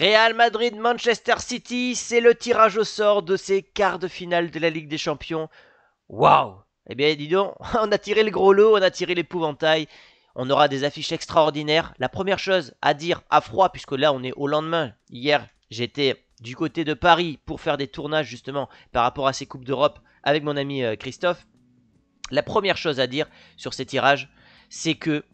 Real Madrid, Manchester City, c'est le tirage au sort de ces quarts de finale de la Ligue des Champions. Waouh Eh bien, dis donc, on a tiré le gros lot, on a tiré l'épouvantail. On aura des affiches extraordinaires. La première chose à dire à froid, puisque là on est au lendemain. Hier, j'étais du côté de Paris pour faire des tournages justement par rapport à ces Coupes d'Europe avec mon ami euh, Christophe. La première chose à dire sur ces tirages, c'est que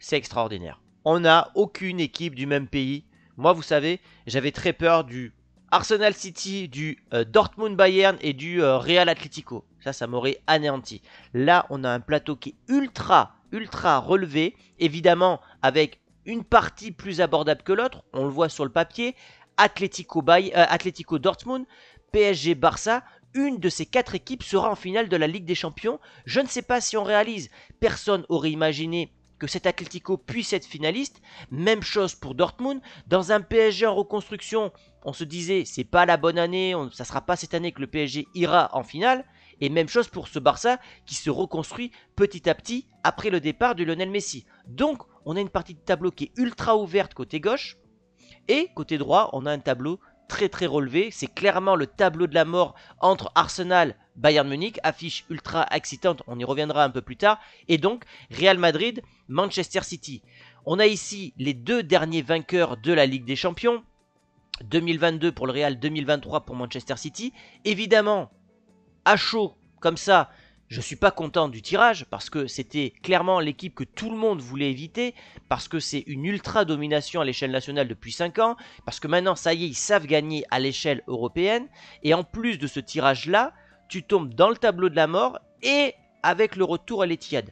c'est extraordinaire. On n'a aucune équipe du même pays moi, vous savez, j'avais très peur du Arsenal City, du euh, Dortmund Bayern et du euh, Real Atlético. Ça, ça m'aurait anéanti. Là, on a un plateau qui est ultra, ultra relevé. Évidemment, avec une partie plus abordable que l'autre. On le voit sur le papier. Atlético, euh, Atlético Dortmund, PSG Barça. Une de ces quatre équipes sera en finale de la Ligue des Champions. Je ne sais pas si on réalise. Personne aurait imaginé que cet Atlético puisse être finaliste. Même chose pour Dortmund. Dans un PSG en reconstruction, on se disait c'est pas la bonne année, on, ça sera pas cette année que le PSG ira en finale. Et même chose pour ce Barça qui se reconstruit petit à petit après le départ de Lionel Messi. Donc on a une partie de tableau qui est ultra ouverte côté gauche. Et côté droit, on a un tableau très très relevé. C'est clairement le tableau de la mort entre Arsenal, Bayern Munich, affiche ultra excitante, on y reviendra un peu plus tard, et donc Real Madrid, Manchester City. On a ici les deux derniers vainqueurs de la Ligue des Champions, 2022 pour le Real, 2023 pour Manchester City. Évidemment, à chaud, comme ça, je ne suis pas content du tirage parce que c'était clairement l'équipe que tout le monde voulait éviter, parce que c'est une ultra domination à l'échelle nationale depuis 5 ans, parce que maintenant ça y est, ils savent gagner à l'échelle européenne, et en plus de ce tirage-là, tu tombes dans le tableau de la mort et avec le retour à l'Etihad.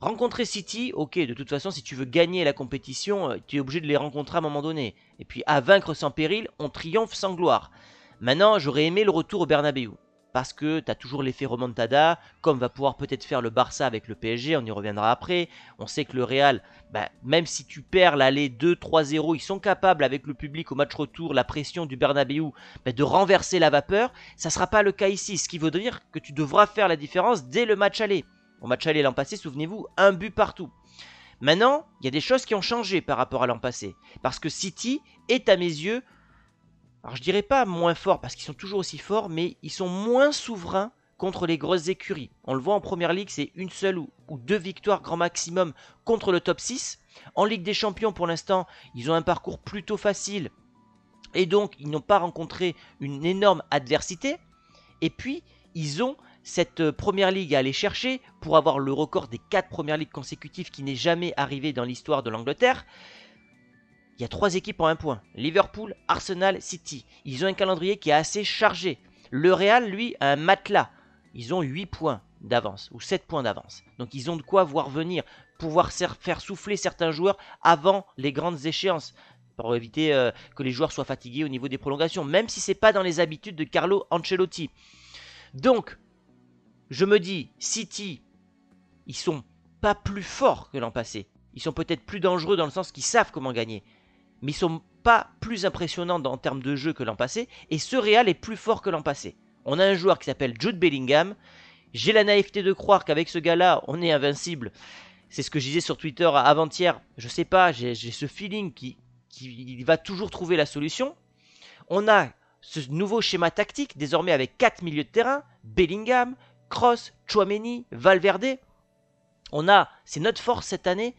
Rencontrer City, ok, de toute façon, si tu veux gagner la compétition, euh, tu es obligé de les rencontrer à un moment donné. Et puis, à vaincre sans péril, on triomphe sans gloire. Maintenant, j'aurais aimé le retour au Bernabeu parce que tu as toujours l'effet remontada, comme va pouvoir peut-être faire le Barça avec le PSG, on y reviendra après. On sait que le Real, bah, même si tu perds l'aller 2-3-0, ils sont capables avec le public au match retour, la pression du Bernabeu, bah, de renverser la vapeur. Ça ne sera pas le cas ici, ce qui veut dire que tu devras faire la différence dès le match aller. Au match aller l'an passé, souvenez-vous, un but partout. Maintenant, il y a des choses qui ont changé par rapport à l'an passé, parce que City est à mes yeux alors je dirais pas moins fort parce qu'ils sont toujours aussi forts, mais ils sont moins souverains contre les grosses écuries. On le voit en première ligue, c'est une seule ou, ou, deux victoires grand maximum contre le top 6. En Ligue des Champions, pour l'instant, ils ont un parcours plutôt facile et donc ils n'ont pas rencontré une énorme adversité. Et puis, ils ont cette euh, première ligue à aller chercher pour avoir le record des 4 premières ligues consécutives qui n'est jamais arrivé dans l'histoire de l'Angleterre il y a trois équipes en un point. Liverpool, Arsenal, City. Ils ont un calendrier qui est assez chargé. Le Real, lui, a un matelas. Ils ont 8 points d'avance ou 7 points d'avance. Donc ils ont de quoi voir venir, pouvoir faire souffler certains joueurs avant les grandes échéances pour éviter euh, que les joueurs soient fatigués au niveau des prolongations, même si c'est pas dans les habitudes de Carlo Ancelotti. Donc, je me dis, City, ils sont pas plus forts que l'an passé. Ils sont peut-être plus dangereux dans le sens qu'ils savent comment gagner mais ils sont pas plus impressionnants en termes de jeu que l'an passé, et ce Real est plus fort que l'an passé. On a un joueur qui s'appelle Jude Bellingham. J'ai la naïveté de croire qu'avec ce gars-là, on est invincible. C'est ce que je disais sur Twitter avant-hier. Je sais pas, j'ai ce feeling qui, qui va toujours trouver la solution. On a ce nouveau schéma tactique, désormais avec 4 milieux de terrain, Bellingham, Cross, Chouameni, Valverde. On a, c'est notre force cette année,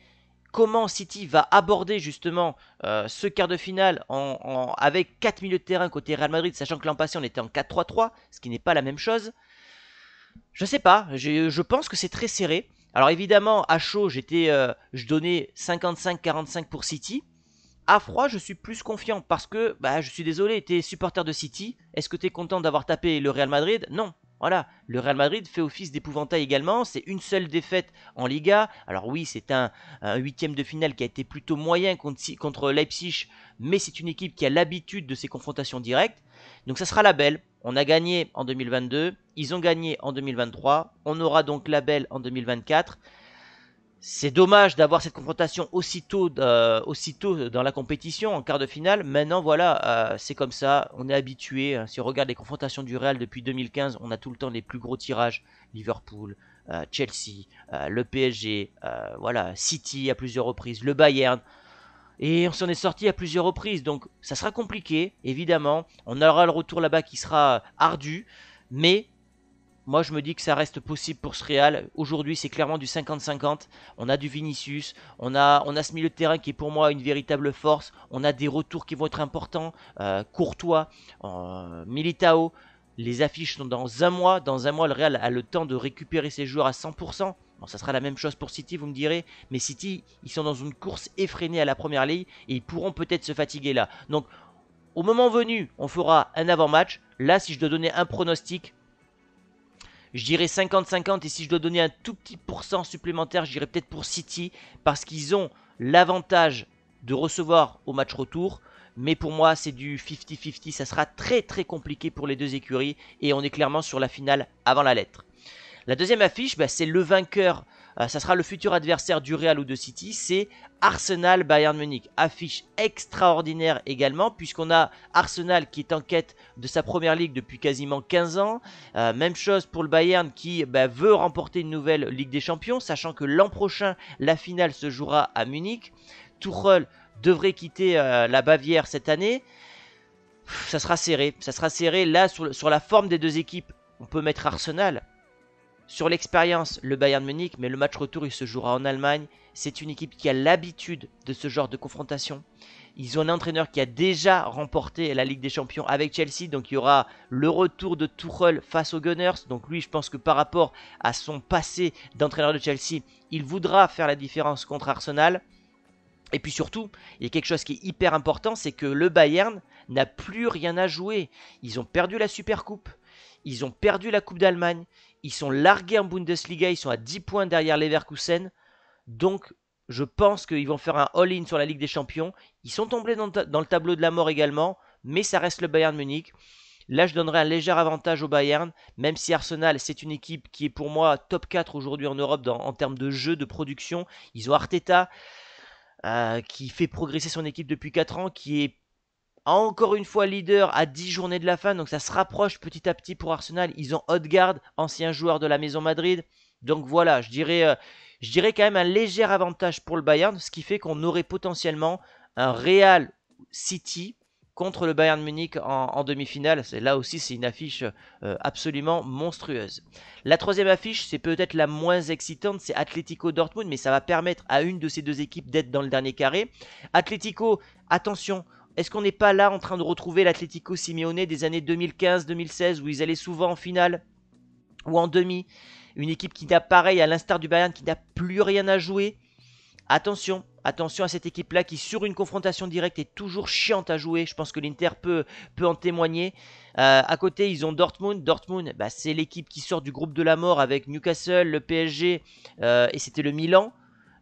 comment City va aborder justement euh, ce quart de finale en, avec 4 milieux de terrain côté Real Madrid, sachant que l'an passé on était en 4-3-3, ce qui n'est pas la même chose. Je sais pas, je, pense que c'est très serré. Alors évidemment, à chaud, j'étais, euh, je donnais 55-45 pour City. À froid, je suis plus confiant parce que, bah, je suis désolé, t'es supporter de City. Est-ce que tu es content d'avoir tapé le Real Madrid Non, voilà, le Real Madrid fait office d'épouvantail également, c'est une seule défaite en Liga. Alors oui, c'est un, huitième de finale qui a été plutôt moyen contre, Leipzig, mais c'est une équipe qui a l'habitude de ces confrontations directes. Donc ça sera la belle. On a gagné en 2022, ils ont gagné en 2023, on aura donc la belle en 2024 c'est dommage d'avoir cette confrontation euh, aussitôt, dans la compétition, en quart de finale. Maintenant, voilà, euh, c'est comme ça, on est habitué. Euh, si on regarde les confrontations du Real depuis 2015, on a tout le temps les plus gros tirages. Liverpool, Chelsea, le PSG, voilà, City à plusieurs reprises, le Bayern. Et on s'en est sorti à plusieurs reprises, donc ça sera compliqué, évidemment. On aura le retour là-bas qui sera ardu, mais moi, je me dis que ça reste possible pour ce Real. Aujourd'hui, c'est clairement du 50-50. On a du Vinicius, on a, on a ce milieu de terrain qui est pour moi une véritable force. On a des retours qui vont être importants. Euh, Courtois, Militao. Les affiches sont dans un mois. Dans un mois, le Real a le temps de récupérer ses joueurs à 100%. Bon, ça sera la même chose pour City, vous me direz. Mais City, ils sont dans une course effrénée à la première ligue et ils pourront peut-être se fatiguer là. Donc, au moment venu, on fera un avant-match. Là, si je dois donner un pronostic, je dirais 50-50 et si je dois donner un tout petit pourcent supplémentaire, je dirais peut-être pour City parce qu'ils ont l'avantage de recevoir au match retour. Mais pour moi, c'est du 50-50, ça sera très très compliqué pour les deux écuries et on est clairement sur la finale avant la lettre. La deuxième affiche, bah, c'est le vainqueur euh, ça sera le futur adversaire du Real ou de City, c'est Arsenal Bayern Munich. Affiche extraordinaire également, puisqu'on a Arsenal qui est en quête de sa première ligue depuis quasiment 15 ans. Euh, même chose pour le Bayern qui bah, veut remporter une nouvelle Ligue des Champions, sachant que l'an prochain, la finale se jouera à Munich. Tuchel devrait quitter euh, la Bavière cette année. Ça sera serré, ça sera serré. Là, sur la forme des deux équipes, on peut mettre Arsenal, sur l'expérience, le Bayern Munich, mais le match retour, il se jouera en Allemagne. C'est une équipe qui a l'habitude de ce genre de confrontation. Ils ont un entraîneur qui a déjà remporté la Ligue des Champions avec Chelsea, donc il y aura le retour de Tuchel face aux Gunners. Donc lui, je pense que par rapport à son passé d'entraîneur de Chelsea, il voudra faire la différence contre Arsenal. Et puis surtout, il y a quelque chose qui est hyper important, c'est que le Bayern n'a plus rien à jouer. Ils ont perdu la Super Coupe, ils ont perdu la Coupe d'Allemagne, ils sont largués en Bundesliga, ils sont à 10 points derrière Leverkusen. Donc, je pense qu'ils vont faire un all-in sur la Ligue des Champions. Ils sont tombés dans, le tableau de la mort également, mais ça reste le Bayern Munich. Là, je donnerai un léger avantage au Bayern, même si Arsenal, c'est une équipe qui est pour moi top 4 aujourd'hui en Europe en termes de jeu, de production. Ils ont Arteta, euh, qui fait progresser son équipe depuis 4 ans, qui est encore une fois leader à 10 journées de la fin, donc ça se rapproche petit à petit pour Arsenal. Ils ont Odegaard, ancien joueur de la Maison Madrid. Donc voilà, je dirais, euh, je dirais quand même un léger avantage pour le Bayern, ce qui fait qu'on aurait potentiellement un Real City contre le Bayern Munich en, demi-finale. Là aussi, c'est une affiche euh, absolument monstrueuse. La troisième affiche, c'est peut-être la moins excitante, c'est Atlético Dortmund, mais ça va permettre à une de ces deux équipes d'être dans le dernier carré. Atlético, attention, est-ce qu'on n'est pas là en train de retrouver l'Atlético Simeone des années 2015-2016 où ils allaient souvent en finale ou en demi Une équipe qui n'a pareil, à l'instar du Bayern, qui n'a plus rien à jouer. Attention, attention à cette équipe-là qui, sur une confrontation directe, est toujours chiante à jouer. Je pense que l'Inter peut, peut en témoigner. Euh, à côté, ils ont Dortmund. Dortmund, bah, c'est l'équipe qui sort du groupe de la mort avec Newcastle, le PSG euh, et c'était le Milan.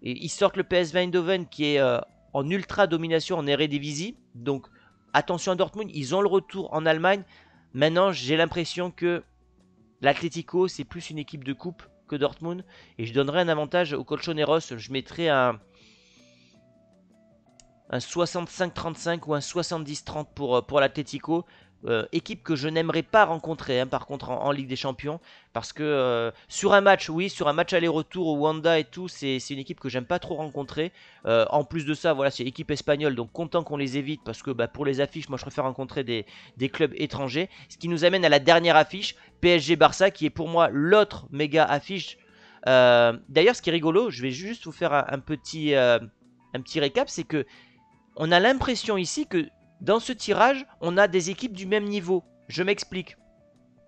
ils sortent le PSV Eindhoven qui est euh, en ultra domination en Eredivisie. Donc attention à Dortmund, ils ont le retour en Allemagne. Maintenant, j'ai l'impression que l'Atletico c'est plus une équipe de coupe que Dortmund. Et je donnerai un avantage au Colchoneros. Je mettrai un, un 65-35 ou un 70-30 pour, euh, pour l'Atlético. Euh, équipe que je n'aimerais pas rencontrer hein, par contre en, Ligue des Champions parce que euh, sur un match oui sur un match aller-retour au Wanda et tout c'est une équipe que j'aime pas trop rencontrer euh, en plus de ça voilà c'est équipe espagnole donc content qu'on les évite parce que bah, pour les affiches moi je préfère rencontrer des, clubs étrangers ce qui nous amène à la dernière affiche PSG Barça qui est pour moi l'autre méga affiche d'ailleurs ce qui est rigolo je vais juste vous faire un petit un petit récap c'est que on a l'impression ici que dans ce tirage, on a des équipes du même niveau. Je m'explique.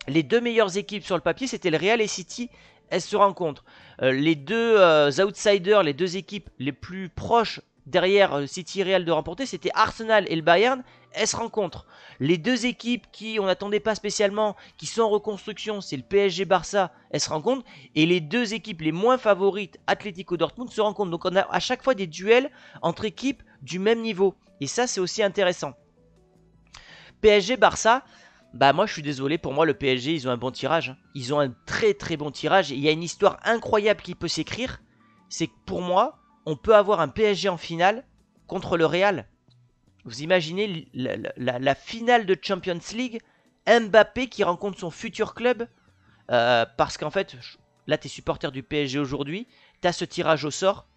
Les deux meilleures équipes sur le papier, c'était le Real et City. Elles se rencontrent. Euh, les deux euh, outsiders, les deux équipes les plus proches derrière euh, City Real de remporter, c'était Arsenal et le Bayern. Elles se rencontrent. Les deux équipes qui on n'attendait pas spécialement, qui sont en reconstruction, c'est le PSG Barça, elles se rencontrent. Et les deux équipes les moins favorites, Atlético Dortmund, se rencontrent. Donc on a à chaque fois des duels entre équipes du même niveau. Et ça, c'est aussi intéressant. PSG-Barça, bah moi je suis désolé, pour moi le PSG ils ont un bon tirage. Hein. Ils ont un très très bon tirage. Il y a une histoire incroyable qui peut s'écrire. C'est que pour moi, on peut avoir un PSG en finale contre le Real. Vous imaginez la, finale de Champions League, Mbappé qui rencontre son futur club. Euh, parce qu'en fait, là tu es supporter du PSG aujourd'hui, tu as ce tirage au sort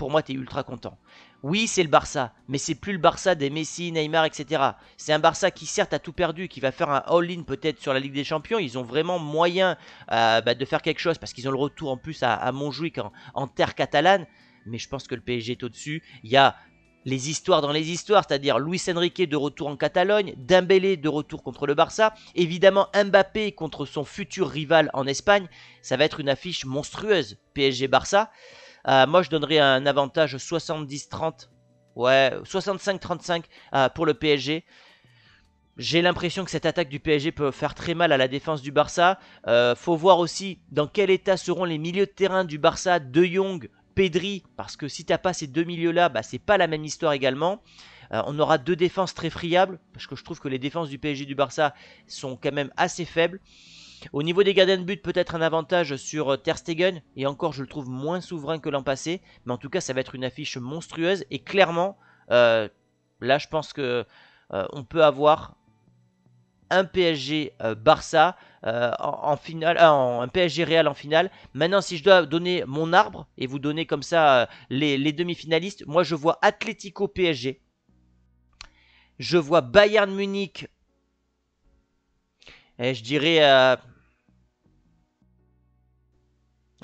pour moi, tu es ultra content. Oui, c'est le Barça, mais c'est plus le Barça des Messi, Neymar, etc. C'est un Barça qui certes a tout perdu, qui va faire un all-in peut-être sur la Ligue des Champions. Ils ont vraiment moyen euh, bah, de faire quelque chose parce qu'ils ont le retour en plus à, à Montjuic en, terre catalane. Mais je pense que le PSG est au-dessus. Il y a les histoires dans les histoires, c'est-à-dire Luis Enrique de retour en Catalogne, Dembélé de retour contre le Barça, évidemment Mbappé contre son futur rival en Espagne, ça va être une affiche monstrueuse PSG-Barça. Euh, moi, je donnerais un avantage 70-30. Ouais, 65-35 euh, pour le PSG. J'ai l'impression que cette attaque du PSG peut faire très mal à la défense du Barça. Euh, faut voir aussi dans quel état seront les milieux de terrain du Barça, De Jong, Pedri, parce que si t'as pas ces deux milieux-là, bah, c'est pas la même histoire également. on aura deux défenses très friables, parce que je trouve que les défenses du PSG du Barça sont quand même assez faibles. Au niveau des gardiens de but, peut-être un avantage sur euh, Ter Stegen. Et encore, je le trouve moins souverain que l'an passé. Mais en tout cas, ça va être une affiche monstrueuse. Et clairement, euh, là, je pense que euh, on peut avoir un PSG Barça en, finale, ah, un PSG Real en finale. Maintenant, si je dois donner mon arbre et vous donner comme ça les, les demi-finalistes, moi je vois Atlético PSG, je vois Bayern Munich, et je dirais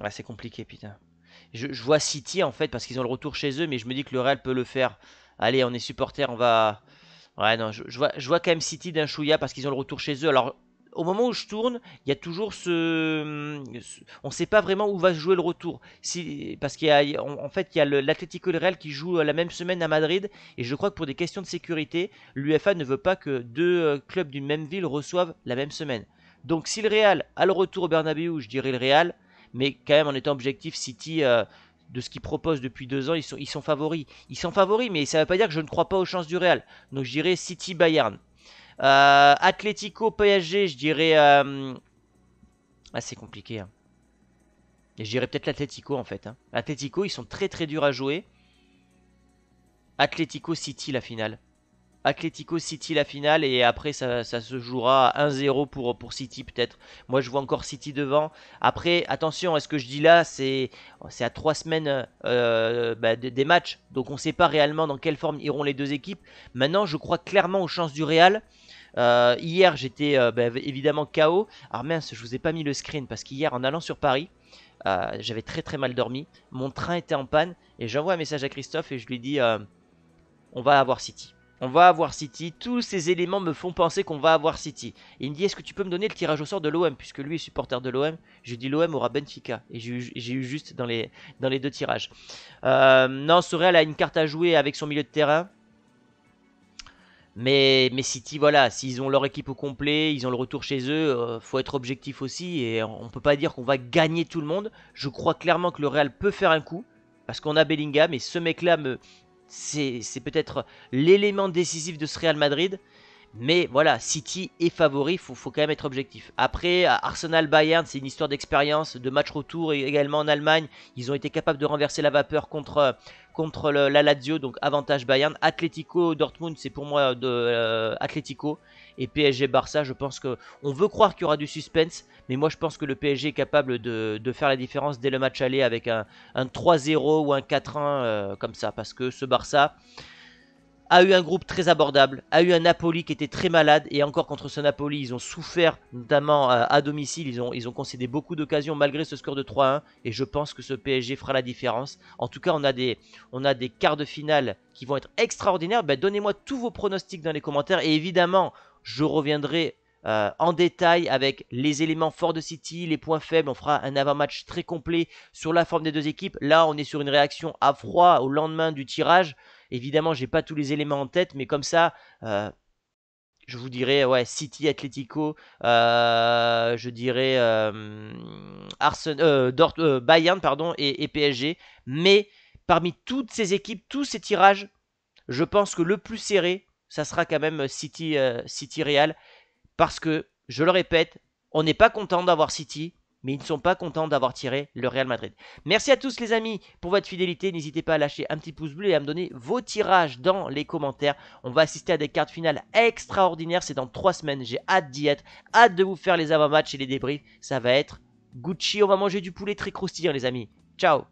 Ouais, c'est compliqué, putain. Je, vois City en fait parce qu'ils ont le retour chez eux, mais je me dis que le Real peut le faire. Allez, on est supporter, on va. Ouais, non, je, vois, quand même City d'un chouïa parce qu'ils ont le retour chez eux. Alors, au moment où je tourne, il y a toujours ce. On ne sait pas vraiment où va se jouer le retour. Si... Parce qu'en fait, il y a et le... Real qui joue euh, la même semaine à Madrid. Et je crois que pour des questions de sécurité, l'UFA ne veut pas que deux euh, clubs d'une même ville reçoivent la même semaine. Donc si le Real a le retour au Bernabeu, je dirais le Real mais quand même en étant objectif, City, euh, de ce qu'ils proposent depuis deux ans, ils sont, favoris. Ils sont favoris, mais ça ne veut pas dire que je ne crois pas aux chances du Real. Donc je dirais City-Bayern. Euh, Atlético PSG, je dirais... Euh, ah, c'est compliqué. Hein. Et je dirais peut-être l'Atletico, en fait. Hein. ils sont très très durs à jouer. atletico City, la finale. Atlético City la finale et après ça, se jouera 1-0 pour, pour City peut-être. Moi je vois encore City devant. Après attention, ce que je dis là c'est à trois semaines euh, bah, des, matchs, donc on ne sait pas réellement dans quelle forme iront les deux équipes. Maintenant je crois clairement aux chances du Real. Euh, hier, j'étais euh, bah, évidemment KO. Alors ah, mince, je vous ai pas mis le screen parce qu'hier, en allant sur Paris, j'avais très très mal dormi. Mon train était en panne et j'envoie un message à Christophe et je lui dis on va avoir City. On va avoir City. Tous ces éléments me font penser qu'on va avoir City. il me dit est-ce que tu peux me donner le tirage au sort de l'OM Puisque lui est supporter de l'OM. Je lui dis l'OM aura Benfica. Et j'ai eu, juste dans les, dans les deux tirages. Euh, non, ce Real a une carte à jouer avec son milieu de terrain. Mais, mais City, voilà, s'ils ont leur équipe au complet, ils ont le retour chez eux, euh, faut être objectif aussi. Et on ne peut pas dire qu'on va gagner tout le monde. Je crois clairement que le Real peut faire un coup parce qu'on a Bellingham et ce mec-là me, c'est peut-être l'élément décisif de ce Real Madrid. Mais voilà, City est favori, il faut, quand même être objectif. Après, Arsenal-Bayern, c'est une histoire d'expérience, de match retour et également en Allemagne. Ils ont été capables de renverser la vapeur contre, euh, contre la Lazio, donc avantage Bayern. Atletico Dortmund, c'est pour moi euh, de euh, Et PSG Barça, je pense que on veut croire qu'il y aura du suspense, mais moi je pense que le PSG est capable de, faire la différence dès le match aller avec un, 3-0 ou un 4-1 euh, comme ça, parce que ce Barça, a eu un groupe très abordable, a eu un Napoli qui était très malade, et encore contre ce Napoli, ils ont souffert, notamment euh, à domicile, ils ont, ils ont concédé beaucoup d'occasions malgré ce score de 3-1, et je pense que ce PSG fera la différence. En tout cas, on a des, on a des quarts de finale qui vont être extraordinaires. Ben, donnez-moi tous vos pronostics dans les commentaires, et évidemment, je reviendrai euh, en détail avec les éléments forts de City, les points faibles. On fera un avant-match très complet sur la forme des deux équipes. Là, on est sur une réaction à froid au lendemain du tirage. Évidemment, j'ai pas tous les éléments en tête, mais comme ça, euh, je vous dirais ouais, City, Atletico, euh, je dirais euh, Dort, Bayern pardon, et, PSG. Mais parmi toutes ces équipes, tous ces tirages, je pense que le plus serré, ça sera quand même City, City Real, parce que je le répète, on n'est pas content d'avoir City mais ils ne sont pas contents d'avoir tiré le Real Madrid. Merci à tous les amis pour votre fidélité. N'hésitez pas à lâcher un petit pouce bleu et à me donner vos tirages dans les commentaires. On va assister à des cartes finales extraordinaires. C'est dans 3 semaines. J'ai hâte d'y être. Hâte de vous faire les avant-matchs et les débriefs. Ça va être Gucci. On va manger du poulet très croustillant les amis. Ciao